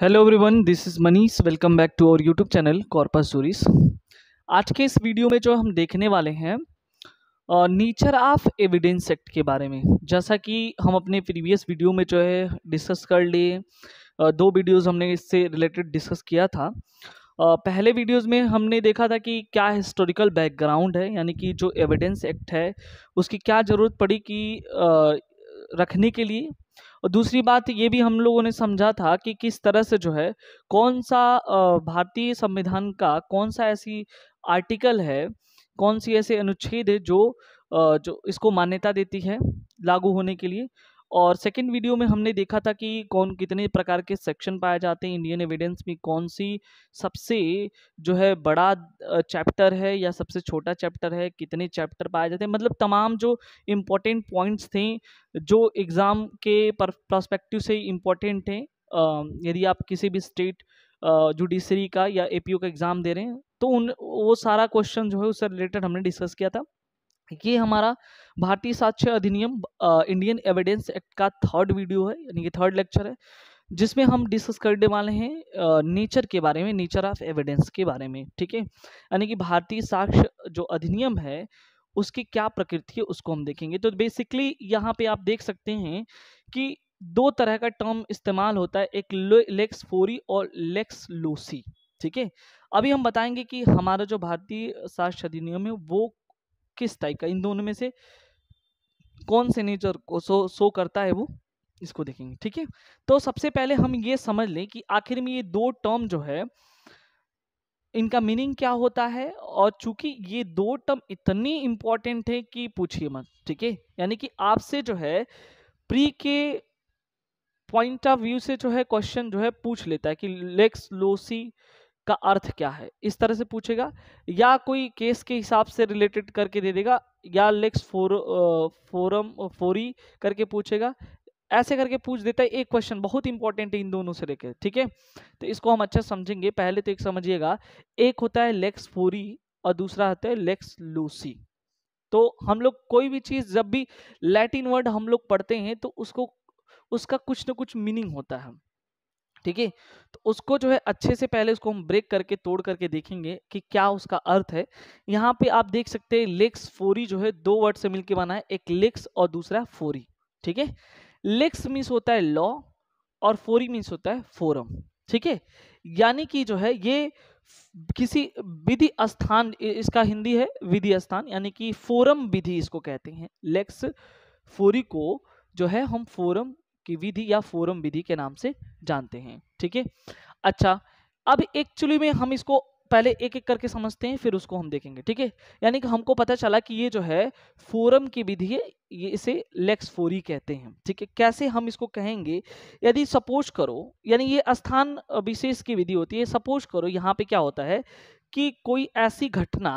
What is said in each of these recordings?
hello everyone this is Manish welcome back to our YouTube channel corpus stories आज के इस video में जो हम देखने वाले हैं नेचर ऑफ एविडेंस एक्ट के बारे में जैसा कि हम अपने प्रीवियस वीडियो में जो है डिस्कस कर लिए दो वीडियोस हमने इससे रिलेटेड डिस्कस किया था पहले वीडियोस में हमने देखा था कि क्या हिस्टोरिकल बैकग्राउंड है यानी कि जो एविडेंस एक्ट है उसकी क्या ज़रूरत पड़ी कि रखने के लिए और दूसरी बात ये भी हम लोगों ने समझा था कि किस तरह से जो है कौन सा भारतीय संविधान का कौन सा ऐसी आर्टिकल है कौन सी ऐसे अनुच्छेद है जो जो इसको मान्यता देती है लागू होने के लिए और सेकेंड वीडियो में हमने देखा था कि कौन कितने प्रकार के सेक्शन पाए जाते हैं इंडियन एविडेंस में कौन सी सबसे जो है बड़ा चैप्टर है या सबसे छोटा चैप्टर है कितने चैप्टर पाए जाते हैं मतलब तमाम जो इम्पोर्टेंट पॉइंट्स थे जो एग्ज़ाम के परस्पेक्टिव से इम्पोर्टेंट हैं यदि आप किसी भी स्टेट जुडिशरी का या ए का एग्ज़ाम दे रहे हैं तो उन वो सारा क्वेश्चन जो है उससे रिलेटेड हमने डिस्कस किया था ये हमारा भारतीय साक्ष्य अधिनियम इंडियन एविडेंस एक्ट का थर्ड वीडियो है यानी कि थर्ड लेक्चर है जिसमें हम डिस्कस करने वाले हैं नेचर के बारे में नेचर ऑफ एविडेंस के बारे में ठीक है यानी कि भारतीय साक्ष्य जो अधिनियम है उसकी क्या प्रकृति है उसको हम देखेंगे तो बेसिकली यहाँ पे आप देख सकते हैं कि दो तरह का टर्म इस्तेमाल होता है एक लेक्स फोरी और लेक्स लोसी ठीक है अभी हम बताएंगे कि हमारा जो भारतीय साक्ष्य अधिनियम है वो किस टाइप का इन दोनों में से कौन से नेचर को शो शो करता है वो इसको देखेंगे ठीक है तो सबसे पहले हम ये समझ लें कि आखिर में ये दो टर्म जो है इनका मीनिंग क्या होता है और चूंकि ये दो टर्म इतनी इम्पॉर्टेंट है कि पूछिए मत ठीक है यानी कि आपसे जो है प्री के पॉइंट ऑफ व्यू से जो है क्वेश्चन जो है पूछ लेता है कि लेक्स लोसी का अर्थ क्या है इस तरह से पूछेगा या कोई केस के हिसाब से रिलेटेड करके दे देगा या लेक्स फोर फोरम फोरी करके पूछेगा ऐसे करके पूछ देता है एक क्वेश्चन बहुत इंपॉर्टेंट है इन दोनों से लेकर ठीक है तो इसको हम अच्छा समझेंगे पहले तो एक समझिएगा एक होता है लेक्स फोरी और दूसरा होता है लेक्स लूसी तो हम लोग कोई भी चीज़ जब भी लैटिन वर्ड हम लोग पढ़ते हैं तो उसको उसका कुछ ना कुछ मीनिंग होता है ठीक है तो उसको जो है अच्छे से पहले उसको हम ब्रेक करके तोड़ करके देखेंगे कि क्या उसका अर्थ है यहाँ पे आप देख सकते हैं लेक्स फोरी जो है दो वर्ड से मिलके बना है एक लेक्स और दूसरा फोरी ठीक है लेक्स मीन्स होता है लॉ और फोरी मीन्स होता है फोरम ठीक है यानी कि जो है ये किसी विधि स्थान इसका हिंदी है विधि स्थान यानी कि फोरम विधि इसको कहते हैं लेक्स फोरी को जो है हम फोरम की विधि या फोरम विधि के नाम से जानते हैं ठीक है अच्छा अब एक्चुअली में हम इसको पहले एक एक करके समझते हैं फिर उसको हम देखेंगे ठीक है यानी कि हमको पता चला कि ये जो है फोरम की विधि है ये इसे लेक्स फोरी कहते हैं ठीक है कैसे हम इसको कहेंगे यदि सपोज करो यानी ये स्थान विशेष की विधि होती है सपोज करो यहाँ पे क्या होता है कि कोई ऐसी घटना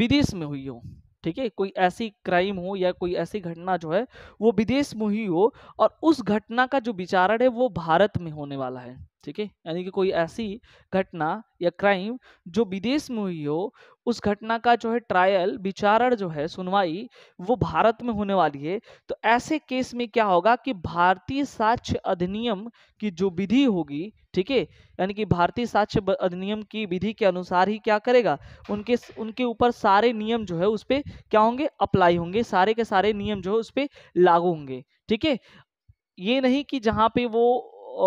विदेश में हुई हो ठीक है कोई ऐसी क्राइम हो या कोई ऐसी घटना जो है वो विदेश में ही हो और उस घटना का जो विचारण है वो भारत में होने वाला है ठीक है यानी कि कोई ऐसी घटना या क्राइम जो विदेश में हुई हो उस घटना का जो है ट्रायल विचारण जो है सुनवाई वो भारत में होने वाली है तो ऐसे केस में क्या होगा कि भारतीय साक्ष्य अधिनियम की जो विधि होगी ठीक है यानी कि भारतीय साक्ष्य अधिनियम की विधि के अनुसार ही क्या करेगा उनके उनके ऊपर सारे नियम जो है उस पर क्या होंगे अप्लाई होंगे सारे के सारे नियम जो है उस पर लागू होंगे ठीक है ये नहीं कि जहाँ पे वो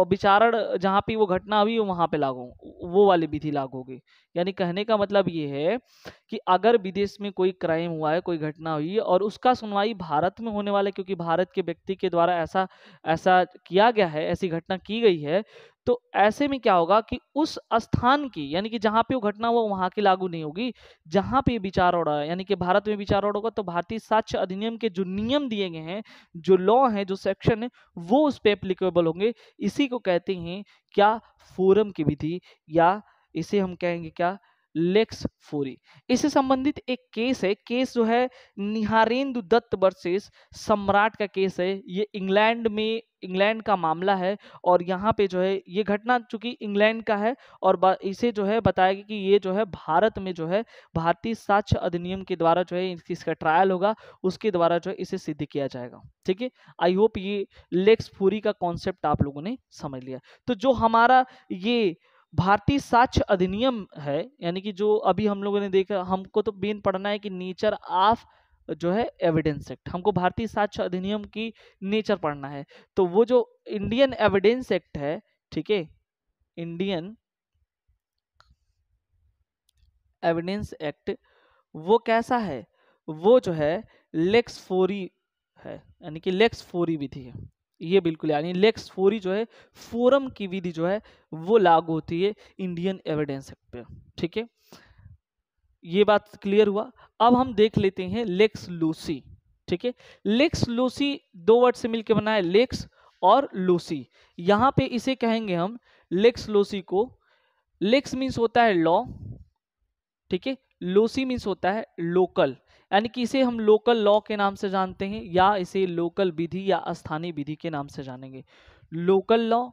विचारण जहाँ पे वो घटना हुई वहाँ पे लागू वो वाली विधि लागू होगी यानी कहने का मतलब ये है कि अगर विदेश में कोई क्राइम हुआ है कोई घटना हुई है और उसका सुनवाई भारत में होने वाला है क्योंकि भारत के व्यक्ति के द्वारा ऐसा ऐसा किया गया है ऐसी घटना की गई है तो ऐसे में क्या होगा कि उस स्थान की यानी कि जहां पे वो घटना हुआ वहां की लागू नहीं होगी जहां पे विचार हो रहा है यानी कि भारत में विचार होगा तो भारतीय साक्ष्य अधिनियम के जो नियम दिए गए हैं जो लॉ है जो सेक्शन है वो उस पर एप्लीकेबल होंगे इसी को कहते हैं क्या फोरम की विधि या इसे हम कहेंगे क्या लेक्स फोरी इससे संबंधित एक केस है केस जो है निहारेंदु दत्त वर्सेस सम्राट का केस है ये इंग्लैंड में इंग्लैंड का मामला है और यहाँ पे जो है ये घटना चूंकि इंग्लैंड का है और इसे जो है बताया गया कि ये जो है भारत में जो है भारतीय साक्ष्य अधिनियम के द्वारा जो है इसका ट्रायल होगा उसके द्वारा जो है इसे सिद्ध किया जाएगा ठीक है आई होप ये लेक्स फूरी का कॉन्सेप्ट आप लोगों ने समझ लिया तो जो हमारा ये भारतीय साक्ष्य अधिनियम है यानी कि जो अभी हम लोगों ने देखा हमको तो बेन पढ़ना है कि नेचर ऑफ जो है एविडेंस एक्ट हमको भारतीय साक्ष्य अधिनियम की नेचर पढ़ना है तो वो जो इंडियन एविडेंस एक्ट है ठीक है इंडियन एविडेंस एक्ट वो कैसा है वो जो है लेक्स फोरी है यानी कि लेक्स फोरी विधि है ये बिल्कुल यानी लेक्स फोरी जो है फोरम की विधि जो है वो लागू होती है इंडियन एविडेंस एक्ट पे ठीक है ये बात क्लियर हुआ अब हम देख लेते हैं लेक्स लूसी ठीक है लेक्स लूसी दो वर्ड से मिलकर बना है लेक्स और लूसी यहाँ पे इसे कहेंगे हम लेक्स लूसी को लेक्स मीन्स होता है लॉ ठीक है लोसी मीन्स होता है लोकल यानी कि इसे हम लोकल लॉ के नाम से जानते हैं या इसे लोकल विधि या स्थानीय विधि के नाम से जानेंगे लोकल लॉ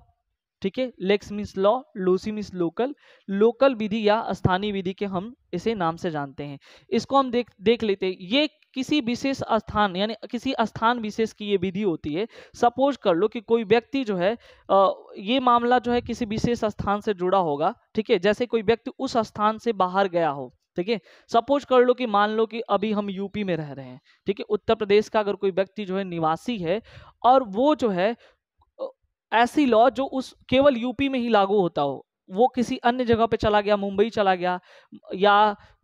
ठीक है lex means law loci means local local विधि या स्थानीय विधि के हम इसे नाम से जानते हैं इसको हम देख देख लेते हैं ये किसी विशेष स्थान यानी किसी स्थान विशेष की ये विधि होती है सपोज कर लो कि कोई व्यक्ति जो है ये मामला जो है किसी विशेष स्थान से जुड़ा होगा ठीक है जैसे कोई व्यक्ति उस स्थान से बाहर गया हो ठीक है सपोज कर लो कि मान लो कि अभी हम यूपी में रह रहे हैं ठीक है उत्तर प्रदेश का अगर कोई व्यक्ति जो है निवासी है और वो जो है ऐसी लॉ जो उस केवल यूपी में ही लागू होता हो वो किसी अन्य जगह पे चला गया मुंबई चला गया या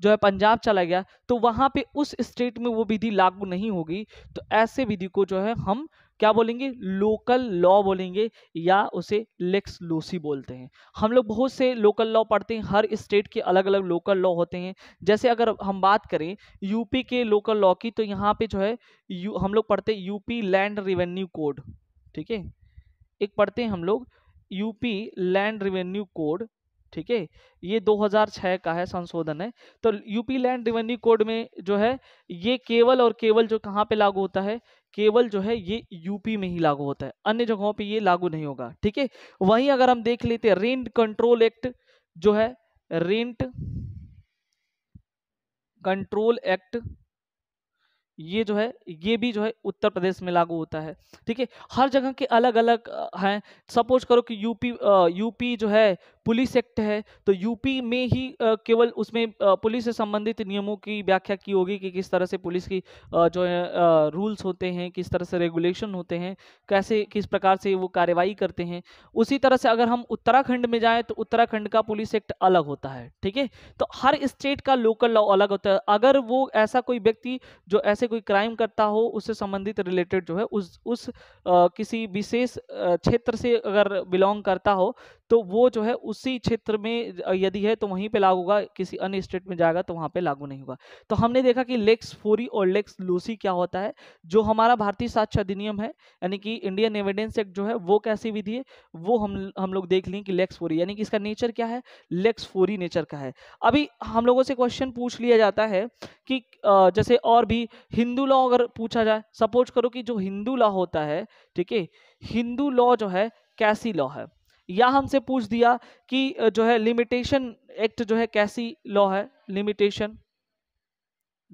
जो है पंजाब चला गया तो वहाँ पे उस स्टेट में वो विधि लागू नहीं होगी तो ऐसे विधि को जो है हम क्या बोलेंगे लोकल लॉ बोलेंगे या उसे लेक्स लोसी बोलते हैं हम लोग बहुत से लोकल लॉ पढ़ते हैं हर स्टेट के अलग अलग लोकल लॉ होते हैं जैसे अगर हम बात करें यूपी के लोकल लॉ की तो यहाँ पे जो है यू हम लोग पढ़ते हैं यूपी लैंड रिवेन्यू कोड ठीक है एक पढ़ते हैं हम लोग यूपी लैंड रिवेन्यू कोड ठीक है ये 2006 का है संशोधन है तो यूपी लैंड रिवेन्यू कोड में जो है ये केवल और केवल जो कहाँ पे लागू होता है केवल जो है ये यूपी में ही लागू होता है अन्य जगहों पे ये लागू नहीं होगा ठीक है वहीं अगर हम देख लेते हैं रेंट कंट्रोल एक्ट जो है रेंट कंट्रोल एक्ट ये जो है ये भी जो है उत्तर प्रदेश में लागू होता है ठीक है हर जगह के अलग अलग हैं सपोज करो कि यूपी यूपी जो है पुलिस एक्ट है तो यूपी में ही केवल उसमें पुलिस से संबंधित नियमों की व्याख्या की होगी कि किस तरह से पुलिस की जो है रूल्स होते हैं किस तरह से रेगुलेशन होते हैं कैसे किस प्रकार से वो कार्रवाई करते हैं उसी तरह से अगर हम उत्तराखंड में जाएँ तो उत्तराखंड का पुलिस एक्ट अलग होता है ठीक है तो हर स्टेट का लोकल लॉ अलग होता है अगर वो ऐसा कोई व्यक्ति जो ऐसे कोई क्राइम करता हो उससे संबंधित रिलेटेड जो है उस उस आ, किसी विशेष क्षेत्र से अगर बिलोंग करता हो तो वो जो है उस उसी क्षेत्र में यदि है तो वहीं पे लागू होगा किसी अन्य स्टेट में जाएगा तो वहाँ पे लागू नहीं होगा तो हमने देखा कि लेक्स फोरी और लेक्स लूसी क्या होता है जो हमारा भारतीय साक्ष्य अधिनियम है यानी कि इंडियन एविडेंस एक्ट जो है वो कैसी विधि है वो हम हम लोग देख लें कि लेक्स फोरी यानी कि इसका नेचर क्या है लेक्स फोरी नेचर का है अभी हम लोगों से क्वेश्चन पूछ लिया जाता है कि जैसे और भी हिंदू लॉ अगर पूछा जाए सपोज करो कि जो हिंदू लॉ होता है ठीक है हिंदू लॉ जो है कैसी लॉ है या हमसे पूछ दिया कि जो है लिमिटेशन एक्ट जो है कैसी लॉ है लिमिटेशन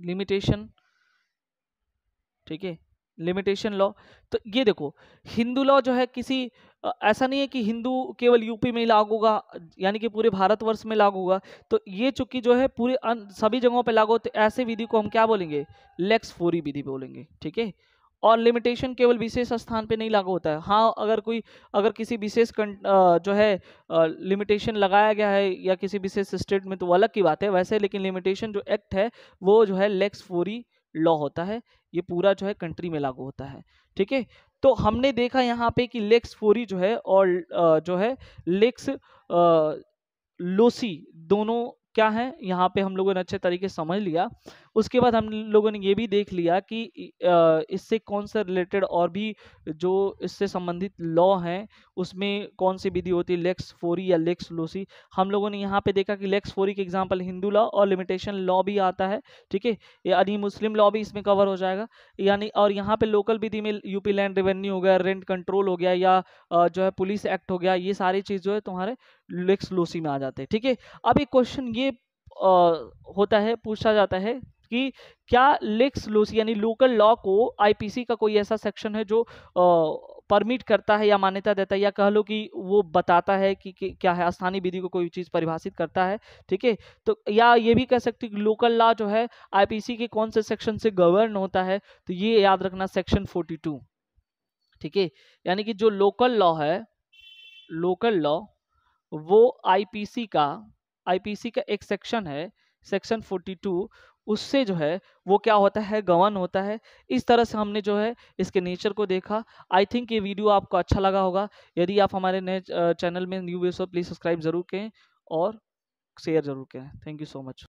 लिमिटेशन ठीक है लिमिटेशन लॉ तो ये देखो हिंदू लॉ जो है किसी ऐसा नहीं है कि हिंदू केवल यूपी में ही लागू होगा यानी कि पूरे भारतवर्ष में लागू होगा तो ये चूंकि जो है पूरे सभी जगहों पे लागू होते ऐसे विधि को हम क्या बोलेंगे लेक्स फोरी विधि बोलेंगे ठीक है और लिमिटेशन केवल विशेष स्थान पे नहीं लागू होता है हाँ अगर कोई अगर किसी विशेष जो है लिमिटेशन लगाया गया है या किसी विशेष स्टेट में तो अलग की बात है वैसे लेकिन लिमिटेशन जो एक्ट है वो जो है लेक्स फोरी लॉ होता है ये पूरा जो है कंट्री में लागू होता है ठीक है तो हमने देखा यहाँ पे कि लेक्स फोरी जो है और जो है लेक्स लोसी दोनों क्या है यहाँ पे हम लोगों ने अच्छे तरीके समझ लिया उसके बाद हम लोगों ने ये भी देख लिया कि इससे कौन सा रिलेटेड और भी जो इससे संबंधित लॉ हैं उसमें कौन सी विधि होती है लेक्स फोरी या लेक्स लोसी हम लोगों ने यहाँ पे देखा कि लेक्स फोरी के एग्जाम्पल हिंदू लॉ और लिमिटेशन लॉ भी आता है ठीक है यानी मुस्लिम लॉ भी इसमें कवर हो जाएगा यानी और यहाँ पे लोकल विधि में यूपी लैंड रेवेन्यू हो गया रेंट कंट्रोल हो गया या जो है पुलिस एक्ट हो गया ये सारी चीज़ जो है तुम्हारे लेक्स लोसी में आ जाते हैं ठीक है अब एक क्वेश्चन ये आ, होता है पूछा जाता है कि क्या लेक्स लोसी यानी लोकल लॉ को आईपीसी का कोई ऐसा सेक्शन है जो परमिट करता है या मान्यता देता है या कह लो कि वो बताता है कि, कि क्या है स्थानीय विधि को कोई चीज़ परिभाषित करता है ठीक है तो या ये भी कह सकते कि लोकल लॉ जो है आईपीसी के कौन से सेक्शन से गवर्न होता है तो ये याद रखना सेक्शन फोर्टी ठीक है यानी कि जो लोकल लॉ है लोकल लॉ वो आईपीसी का आईपीसी का एक सेक्शन है सेक्शन 42 उससे जो है वो क्या होता है गवन होता है इस तरह से हमने जो है इसके नेचर को देखा आई थिंक ये वीडियो आपको अच्छा लगा होगा यदि आप हमारे नए चैनल में न्यू व्यूज हो प्लीज़ सब्सक्राइब जरूर करें और शेयर जरूर करें थैंक यू सो मच